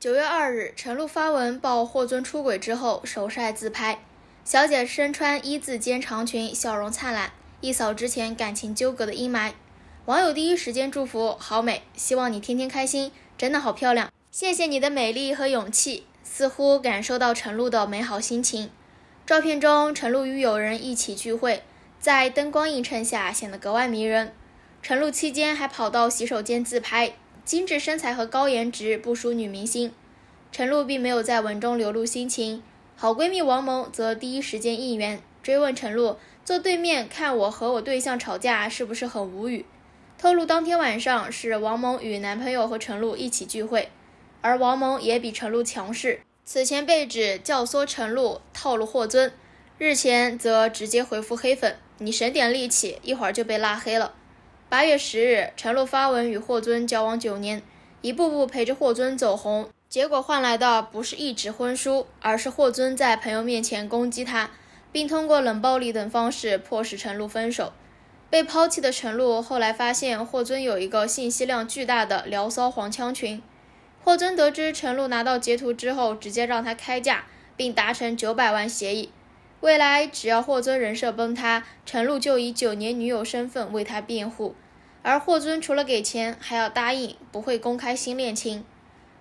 九月二日，陈露发文曝霍尊出轨之后，首晒自拍。小姐身穿一字肩长裙，笑容灿烂，一扫之前感情纠葛的阴霾。网友第一时间祝福：好美，希望你天天开心，真的好漂亮。谢谢你的美丽和勇气。似乎感受到陈露的美好心情。照片中，陈露与友人一起聚会，在灯光映衬下显得格外迷人。陈露期间还跑到洗手间自拍。精致身材和高颜值不输女明星，陈露并没有在文中流露心情。好闺蜜王蒙则第一时间应援，追问陈露坐对面看我和我对象吵架是不是很无语？透露当天晚上是王蒙与男朋友和陈露一起聚会，而王蒙也比陈露强势。此前被指教唆陈露套路霍尊，日前则直接回复黑粉：“你省点力气，一会儿就被拉黑了。”八月十日，陈露发文与霍尊交往九年，一步步陪着霍尊走红，结果换来的不是一纸婚书，而是霍尊在朋友面前攻击他，并通过冷暴力等方式迫使陈露分手。被抛弃的陈露后来发现霍尊有一个信息量巨大的聊骚黄腔群，霍尊得知陈露拿到截图之后，直接让他开价，并达成九百万协议。未来只要霍尊人设崩塌，陈露就以九年女友身份为他辩护。而霍尊除了给钱，还要答应不会公开新恋情。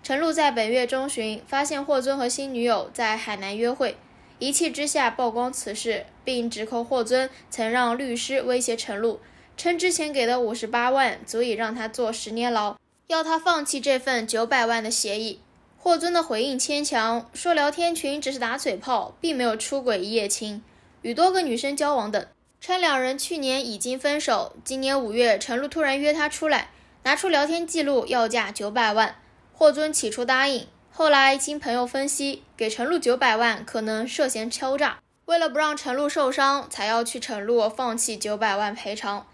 陈露在本月中旬发现霍尊和新女友在海南约会，一气之下曝光此事，并指控霍尊曾让律师威胁陈露，称之前给的五十八万足以让他坐十年牢，要他放弃这份九百万的协议。霍尊的回应牵强，说聊天群只是打嘴炮，并没有出轨、一夜情、与多个女生交往等。称两人去年已经分手，今年五月陈露突然约他出来，拿出聊天记录要价九百万。霍尊起初答应，后来经朋友分析，给陈露九百万可能涉嫌敲诈，为了不让陈露受伤，才要去陈露放弃九百万赔偿。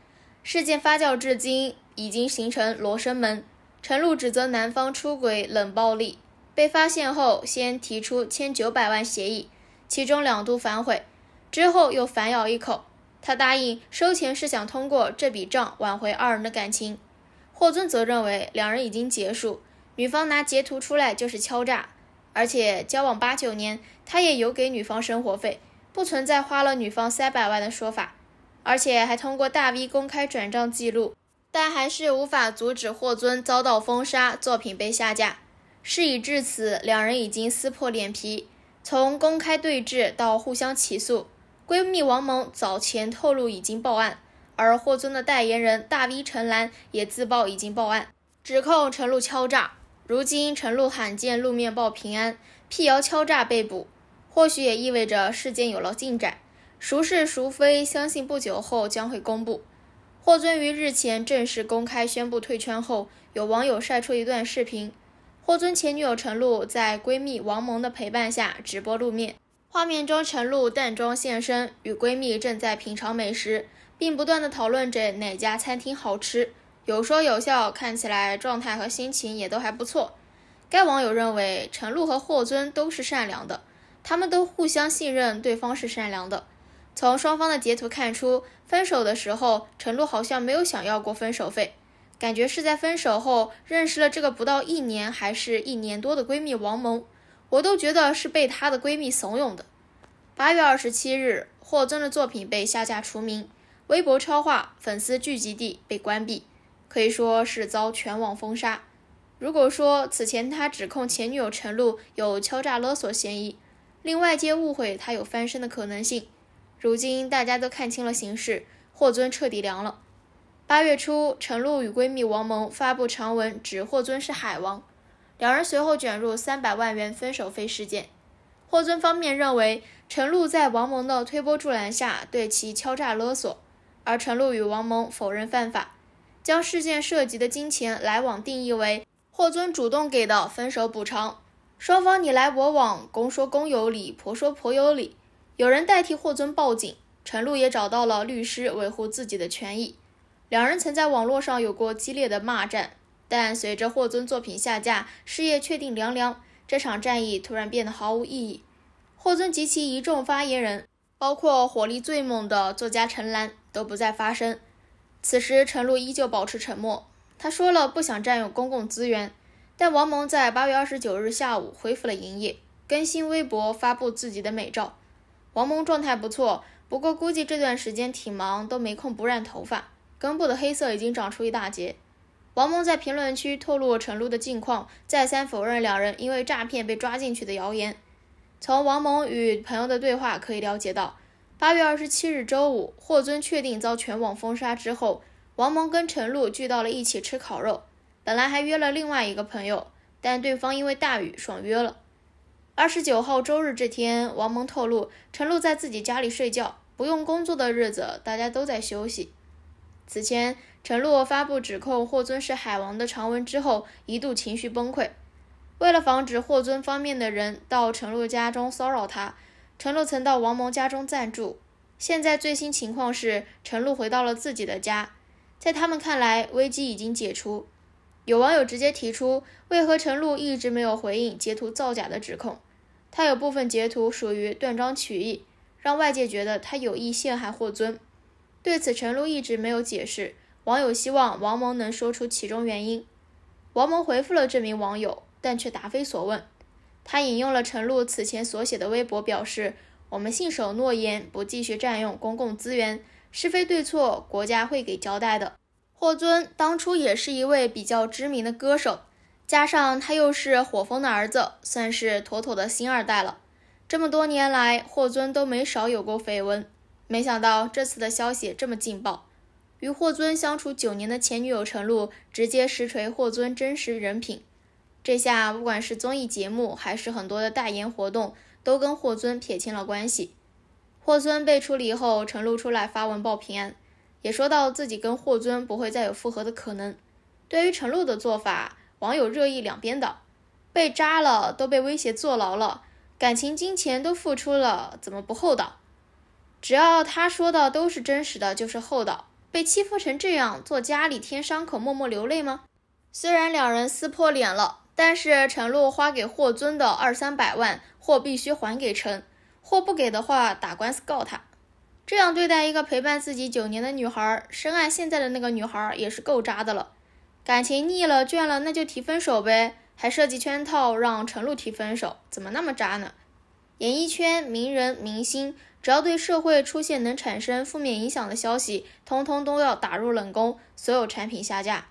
事件发酵至今，已经形成罗生门。陈露指责男方出轨、冷暴力。被发现后，先提出签九百万协议，其中两度反悔，之后又反咬一口。他答应收钱是想通过这笔账挽回二人的感情。霍尊则认为两人已经结束，女方拿截图出来就是敲诈，而且交往八九年，他也有给女方生活费，不存在花了女方三百万的说法，而且还通过大 V 公开转账记录，但还是无法阻止霍尊遭到封杀，作品被下架。事已至此，两人已经撕破脸皮，从公开对峙到互相起诉。闺蜜王萌早前透露已经报案，而霍尊的代言人大 V 陈岚也自曝已经报案，指控陈露敲诈。如今陈露罕见露面报平安，辟谣敲诈被捕，或许也意味着事件有了进展。孰是孰非，相信不久后将会公布。霍尊于日前正式公开宣布退圈后，有网友晒出一段视频。霍尊前女友陈露在闺蜜王蒙的陪伴下直播露面，画面中陈露淡妆现身，与闺蜜正在品尝美食，并不断的讨论着哪家餐厅好吃，有说有笑，看起来状态和心情也都还不错。该网友认为陈露和霍尊都是善良的，他们都互相信任对方是善良的。从双方的截图看出，分手的时候陈露好像没有想要过分手费。感觉是在分手后认识了这个不到一年还是一年多的闺蜜王萌，我都觉得是被她的闺蜜怂恿的。八月二十七日，霍尊的作品被下架除名，微博超话粉丝聚集地被关闭，可以说是遭全网封杀。如果说此前他指控前女友陈露有敲诈勒索嫌疑，令外界误会他有翻身的可能性，如今大家都看清了形势，霍尊彻底凉了。八月初，陈露与闺蜜王蒙发布长文指霍尊是海王，两人随后卷入三百万元分手费事件。霍尊方面认为陈露在王蒙的推波助澜下对其敲诈勒索，而陈露与王蒙否认犯法，将事件涉及的金钱来往定义为霍尊主动给的分手补偿。双方你来我往，公说公有理，婆说婆有理。有人代替霍尊报警，陈露也找到了律师维护自己的权益。两人曾在网络上有过激烈的骂战，但随着霍尊作品下架，事业确定凉凉，这场战役突然变得毫无意义。霍尊及其一众发言人，包括火力最猛的作家陈岚，都不再发声。此时，陈露依旧保持沉默。他说了不想占用公共资源，但王蒙在八月二十九日下午恢复了营业，更新微博发布自己的美照。王蒙状态不错，不过估计这段时间挺忙，都没空不染头发。根部的黑色已经长出一大截。王蒙在评论区透露陈露的近况，再三否认两人因为诈骗被抓进去的谣言。从王蒙与朋友的对话可以了解到，八月二十七日周五，霍尊确定遭全网封杀之后，王蒙跟陈露聚到了一起吃烤肉，本来还约了另外一个朋友，但对方因为大雨爽约了。二十九号周日这天，王蒙透露陈露在自己家里睡觉，不用工作的日子，大家都在休息。此前，陈露发布指控霍尊是海王的长文之后，一度情绪崩溃。为了防止霍尊方面的人到陈露家中骚扰他，陈露曾到王蒙家中暂住。现在最新情况是，陈露回到了自己的家，在他们看来，危机已经解除。有网友直接提出，为何陈露一直没有回应截图造假的指控？他有部分截图属于断章取义，让外界觉得他有意陷害霍尊。对此，陈露一直没有解释。网友希望王蒙能说出其中原因。王蒙回复了这名网友，但却答非所问。他引用了陈露此前所写的微博，表示：“我们信守诺言，不继续占用公共资源，是非对错，国家会给交代的。”霍尊当初也是一位比较知名的歌手，加上他又是火风的儿子，算是妥妥的新二代了。这么多年来，霍尊都没少有过绯闻。没想到这次的消息这么劲爆，与霍尊相处九年的前女友陈露直接实锤霍尊真实人品。这下不管是综艺节目还是很多的代言活动，都跟霍尊撇清了关系。霍尊被处理后，陈露出来发文报平安，也说到自己跟霍尊不会再有复合的可能。对于陈露的做法，网友热议两边倒，被扎了都被威胁坐牢了，感情金钱都付出了，怎么不厚道？只要他说的都是真实的就是厚道，被欺负成这样，坐家里添伤口，默默流泪吗？虽然两人撕破脸了，但是陈露花给霍尊的二三百万，霍必须还给陈，霍不给的话打官司告他。这样对待一个陪伴自己九年的女孩，深爱现在的那个女孩也是够渣的了。感情腻了倦了，那就提分手呗，还设计圈套让陈露提分手，怎么那么渣呢？演艺圈名人明星，只要对社会出现能产生负面影响的消息，通通都要打入冷宫，所有产品下架。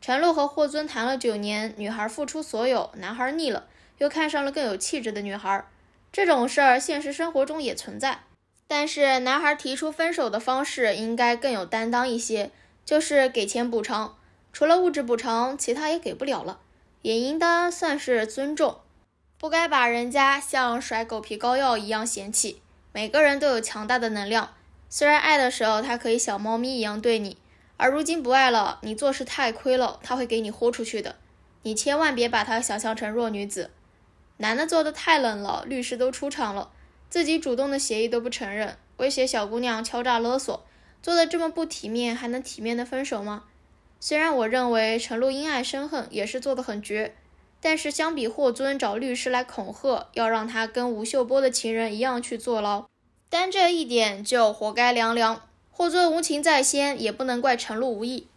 陈露和霍尊谈了九年，女孩付出所有，男孩腻了，又看上了更有气质的女孩，这种事儿现实生活中也存在。但是男孩提出分手的方式应该更有担当一些，就是给钱补偿，除了物质补偿，其他也给不了了，也应当算是尊重。不该把人家像甩狗皮膏药一样嫌弃。每个人都有强大的能量，虽然爱的时候他可以小猫咪一样对你，而如今不爱了，你做事太亏了，他会给你豁出去的。你千万别把他想象成弱女子。男的做的太冷了，律师都出场了，自己主动的协议都不承认，威胁小姑娘敲诈勒索，做的这么不体面，还能体面的分手吗？虽然我认为陈露因爱生恨也是做的很绝。但是相比霍尊找律师来恐吓，要让他跟吴秀波的情人一样去坐牢，单这一点就活该凉凉。霍尊无情在先，也不能怪陈露无意。